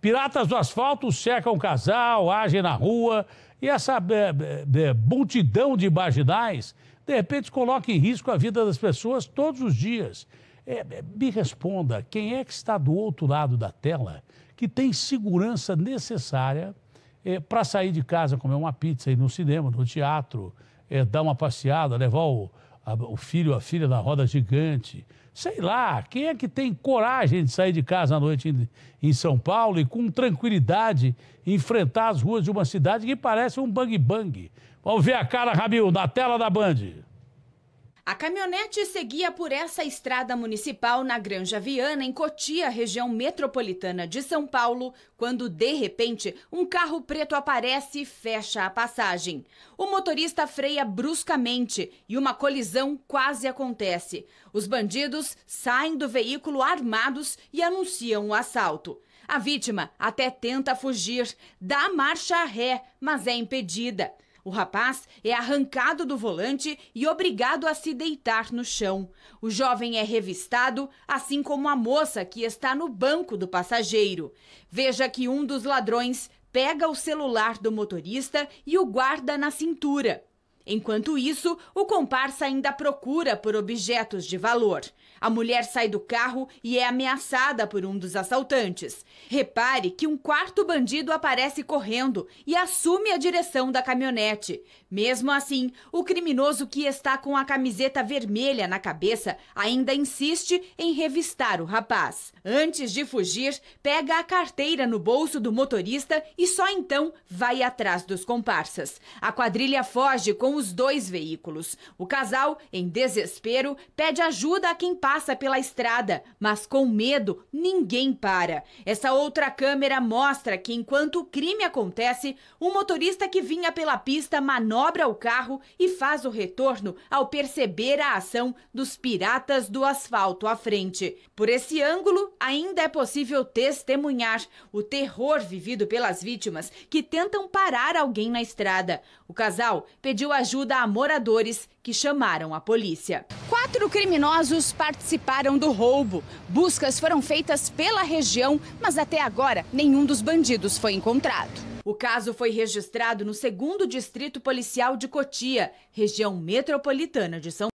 Piratas do asfalto cercam o casal, agem na rua e essa multidão de marginais, de repente, coloca em risco a vida das pessoas todos os dias. É, é, me responda, quem é que está do outro lado da tela que tem segurança necessária é, para sair de casa, comer uma pizza, ir no cinema, no teatro, é, dar uma passeada, levar o, a, o filho a filha na roda gigante. Sei lá, quem é que tem coragem de sair de casa à noite em, em São Paulo e com tranquilidade enfrentar as ruas de uma cidade que parece um bang-bang? Vamos ver a cara, Ramil, na tela da Band. A caminhonete seguia por essa estrada municipal na Granja Viana, em Cotia, região metropolitana de São Paulo, quando de repente um carro preto aparece e fecha a passagem. O motorista freia bruscamente e uma colisão quase acontece. Os bandidos saem do veículo armados e anunciam o assalto. A vítima até tenta fugir, dá marcha a ré, mas é impedida. O rapaz é arrancado do volante e obrigado a se deitar no chão. O jovem é revistado, assim como a moça que está no banco do passageiro. Veja que um dos ladrões pega o celular do motorista e o guarda na cintura. Enquanto isso, o comparsa ainda procura por objetos de valor. A mulher sai do carro e é ameaçada por um dos assaltantes. Repare que um quarto bandido aparece correndo e assume a direção da caminhonete. Mesmo assim, o criminoso que está com a camiseta vermelha na cabeça ainda insiste em revistar o rapaz. Antes de fugir, pega a carteira no bolso do motorista e só então vai atrás dos comparsas. A quadrilha foge com os dois veículos. O casal, em desespero, pede ajuda a quem passa pela estrada, mas com medo, ninguém para. Essa outra câmera mostra que, enquanto o crime acontece, um motorista que vinha pela pista manobra o carro e faz o retorno ao perceber a ação dos piratas do asfalto à frente. Por esse ângulo, ainda é possível testemunhar o terror vivido pelas vítimas que tentam parar alguém na estrada. O casal pediu ajuda a moradores que chamaram a polícia. Quatro criminosos participaram do roubo. Buscas foram feitas pela região, mas até agora nenhum dos bandidos foi encontrado. O caso foi registrado no 2 Distrito Policial de Cotia, região metropolitana de São